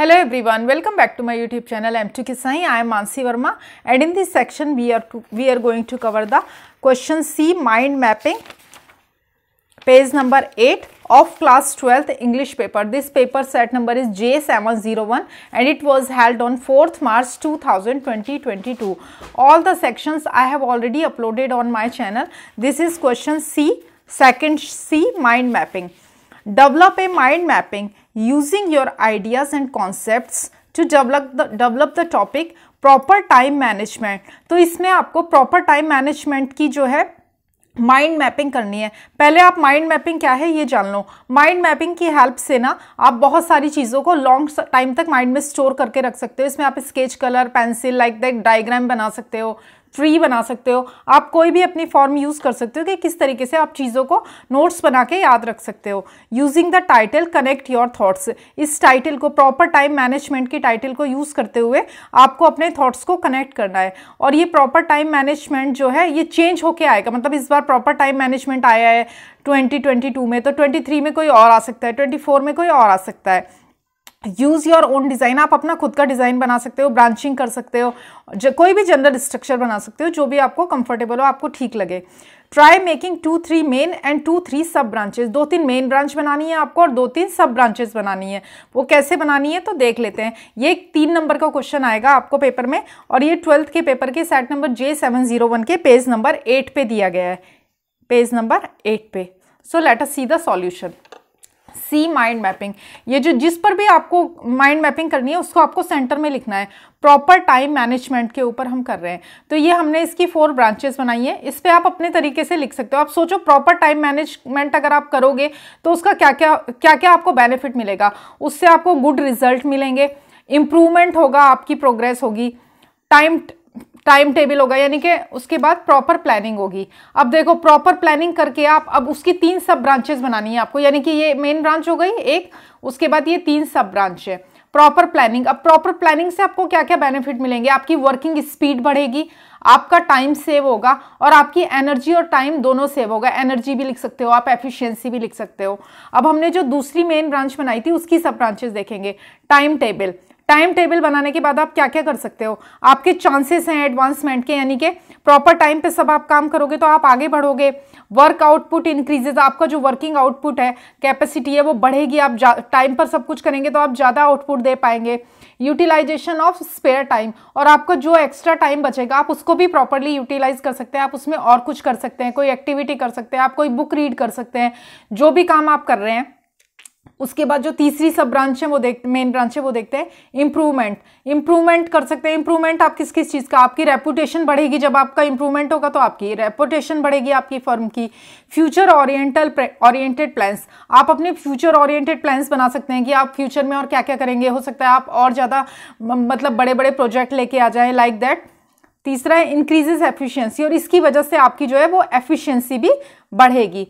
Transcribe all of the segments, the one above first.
Hello everyone, welcome back to my YouTube channel. I am Tuki Sai. I am Mansi Verma and in this section we are to, we are going to cover the question C mind mapping page number 8 of class 12th English paper. This paper set number is J701 and it was held on 4th March 2020-22. All the sections I have already uploaded on my channel. This is question C, second C mind mapping. Develop a mind mapping using your ideas and concepts to develop the develop the topic proper time management तो इसमें आपको proper time management की जो है mind mapping करनी है पहले आप माइंड मैपिंग क्या है ये जान लो माइंड मैपिंग की हेल्प से ना आप बहुत सारी चीज़ों को लॉन्ग टाइम तक माइंड में स्टोर करके रख सकते हो इसमें आप sketch colour pencil like that diagram बना सकते हो फ्री बना सकते हो आप कोई भी अपनी फॉर्म यूज़ कर सकते हो कि किस तरीके से आप चीज़ों को नोट्स बना के याद रख सकते हो using the title connect your thoughts इस टाइटल को प्रॉपर टाइम मैनेजमेंट की टाइटल को यूज़ करते हुए आपको अपने थाट्स को कनेक्ट करना है और ये प्रॉपर टाइम मैनेजमेंट जो है ये चेंज होके आएगा मतलब इस बार प्रॉपर टाइम मैनेजमेंट आया है 2022 में तो 23 में कोई और आ सकता है 24 में कोई और आ सकता है यूज़ योर ओन डिज़ाइन आप अपना खुद का डिज़ाइन बना सकते हो ब्रांचिंग कर सकते हो कोई भी जनरल स्ट्रक्चर बना सकते हो जो भी आपको कंफर्टेबल हो आपको ठीक लगे try making two three main and two three sub branches दो तीन मेन ब्रांच बनानी है आपको और दो तीन सब ब्रांचेस बनानी है वो कैसे बनानी है तो देख लेते हैं ये तीन नंबर का क्वेश्चन आएगा आपको पेपर में और ये ट्वेल्थ के पेपर के set number J seven zero one के पेज नंबर एट पे दिया गया है पेज नंबर एट पे so let us see the solution see mind mapping ये जो जिस पर भी आपको माइंड मैपिंग करनी है उसको आपको सेंटर में लिखना है प्रॉपर टाइम मैनेजमेंट के ऊपर हम कर रहे हैं तो ये हमने इसकी फोर ब्रांचेस बनाई है इस पर आप अपने तरीके से लिख सकते हो आप सोचो प्रॉपर टाइम मैनेजमेंट अगर आप करोगे तो उसका क्या क्या क्या क्या आपको बेनिफिट मिलेगा उससे आपको गुड रिजल्ट मिलेंगे इम्प्रूवमेंट होगा आपकी प्रोग्रेस होगी टाइम टाइम टेबल होगा यानी कि उसके बाद प्रॉपर प्लानिंग होगी अब देखो प्रॉपर प्लानिंग करके आप अब उसकी तीन सब ब्रांचेस बनानी है आपको यानी कि ये मेन ब्रांच हो गई एक उसके बाद ये तीन सब ब्रांच है प्रॉपर प्लानिंग अब प्रॉपर प्लानिंग से आपको क्या क्या बेनिफिट मिलेंगे आपकी वर्किंग स्पीड बढ़ेगी आपका टाइम सेव होगा और आपकी एनर्जी और टाइम दोनों सेव होगा एनर्जी भी लिख सकते हो आप एफिशिएंसी भी लिख सकते हो अब हमने जो दूसरी मेन ब्रांच बनाई थी उसकी सब ब्रांचेस देखेंगे टाइम टेबल टाइम टेबल बनाने के बाद आप क्या क्या कर सकते हो आपके चांसेस हैं एडवांसमेंट के यानी कि प्रॉपर टाइम पे सब आप काम करोगे तो आप आगे बढ़ोगे वर्क आउटपुट इंक्रीजेज आपका जो वर्किंग आउटपुट है कैपेसिटी है वो बढ़ेगी आप टाइम पर सब कुछ करेंगे तो आप ज़्यादा आउटपुट दे पाएंगे यूटिलाइजेशन ऑफ स्पेयर टाइम और आपका जो एक्स्ट्रा टाइम बचेगा आप उसको भी प्रॉपरली यूटिलाइज कर सकते हैं आप उसमें और कुछ कर सकते हैं कोई एक्टिविटी कर सकते हैं आप कोई बुक रीड कर सकते हैं जो भी काम आप कर रहे हैं उसके बाद जो तीसरी सब ब्रांच है वो देख मेन ब्रांच है वो देखते हैं इम्प्रूवमेंट इम्प्रूवमेंट कर सकते हैं इम्प्रूवमेंट आप किस किस चीज़ का आपकी रेपुटेशन बढ़ेगी जब आपका इम्प्रूवमेंट होगा तो आपकी रेपुटेशन बढ़ेगी आपकी फर्म की फ्यूचर ओरिएंटल ओरिएंटेड प्लान्स आप अपने फ्यूचर ओरिएंटेड प्लान्स बना सकते हैं कि आप फ्यूचर में और क्या क्या करेंगे हो सकता है आप और ज़्यादा मतलब बड़े बड़े प्रोजेक्ट लेके आ जाएँ लाइक दैट तीसरा है इंक्रीजेज एफिशियंसी और इसकी वजह से आपकी जो है वो एफिशियंसी भी बढ़ेगी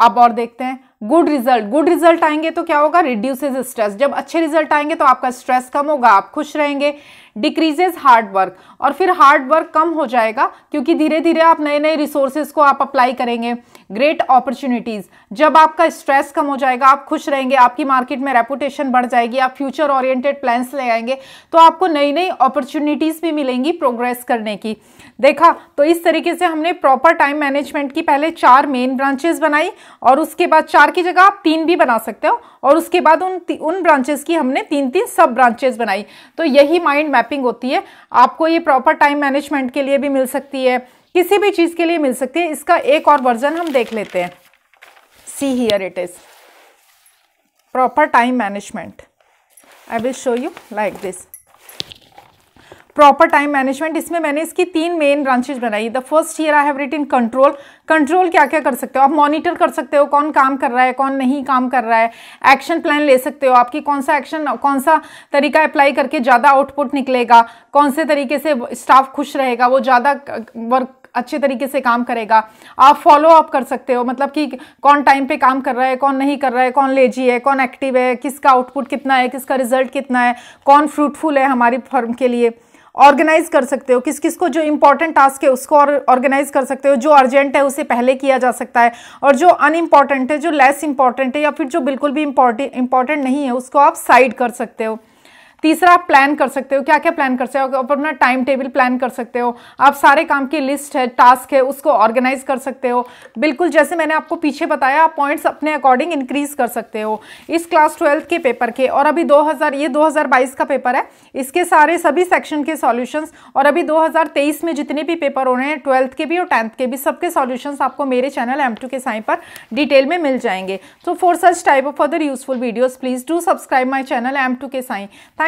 अब और देखते हैं गुड रिजल्ट गुड रिजल्ट आएंगे तो क्या होगा रिड्यूसेज स्ट्रेस जब अच्छे रिजल्ट आएंगे तो आपका स्ट्रेस कम होगा आप खुश रहेंगे डिक्रीजेज हार्ड वर्क और फिर हार्ड वर्क कम हो जाएगा क्योंकि धीरे धीरे आप नए नए रिसोर्सेज को आप अप्लाई करेंगे ग्रेट अपॉर्चुनिटीज़ जब आपका स्ट्रेस कम हो जाएगा आप खुश रहेंगे आपकी मार्केट में रेपुटेशन बढ़ जाएगी आप फ्यूचर ओरिएंटेड प्लान्स ले आएंगे तो आपको नई नई अपॉर्चुनिटीज़ भी मिलेंगी प्रोग्रेस करने की देखा तो इस तरीके से हमने प्रॉपर टाइम मैनेजमेंट की पहले चार मेन ब्रांचेस बनाई और उसके बाद चार की जगह आप तीन भी बना सकते हो और उसके बाद उन उन ब्रांचेस की हमने तीन तीन सब ब्रांचेस बनाई तो यही माइंड मैप मैपिंग होती है आपको ये प्रॉपर टाइम मैनेजमेंट के लिए भी मिल सकती है किसी भी चीज़ के लिए मिल सकती है इसका एक और वर्जन हम देख लेते हैं see here it is proper time management I will show you like this proper time management इसमें मैंने इसकी तीन मेन ब्रांचेज बनाई the first year I have written control control क्या क्या कर सकते हो आप मॉनिटर कर सकते हो कौन काम कर रहा है कौन नहीं काम कर रहा है एक्शन प्लान ले सकते हो आपकी कौन सा एक्शन कौन सा तरीका अप्लाई करके ज़्यादा आउटपुट निकलेगा कौन से तरीके से स्टाफ खुश रहेगा वो ज़्यादा वर्क अच्छे तरीके से काम करेगा आप फॉलो अप कर सकते हो मतलब कि कौन टाइम पे काम कर रहा है कौन नहीं कर रहा है कौन लेजी है कौन एक्टिव है किसका आउटपुट कितना है किसका रिजल्ट कितना है कौन फ्रूटफुल है हमारी फर्म के लिए ऑर्गेनाइज कर सकते हो किस किस को जो इम्पॉर्टेंट टास्क है उसको ऑर्गेनाइज कर सकते हो जो अर्जेंट है उसे पहले किया जा सकता है और जो अनइम्पॉर्टेंट है जो लेस इम्पॉर्टेंट है या फिर जो बिल्कुल भी इम्पॉर्टेंट नहीं है उसको आप साइड कर सकते हो तीसरा आप प्लान कर सकते हो क्या क्या प्लान कर सकते हो आप अपना टाइम टेबल प्लान कर सकते हो आप सारे काम की लिस्ट है टास्क है उसको ऑर्गेनाइज कर सकते हो बिल्कुल जैसे मैंने आपको पीछे बताया आप पॉइंट्स अपने अकॉर्डिंग इंक्रीज कर सकते हो इस क्लास ट्वेल्थ के पेपर के और अभी 2000 ये 2022 का पेपर है इसके सारे सभी सेक्शन के सॉल्यूशंस और अभी 2023 में जितने भी पेपर हो रहे हैं ट्वेल्थ के भी और टेंथ के भी सबके सॉल्यूशंस आपको मेरे चैनल एम के साइन पर डिटेल में मिल जाएंगे so for such type of other useful videos please do subscribe my channel M K Sign thank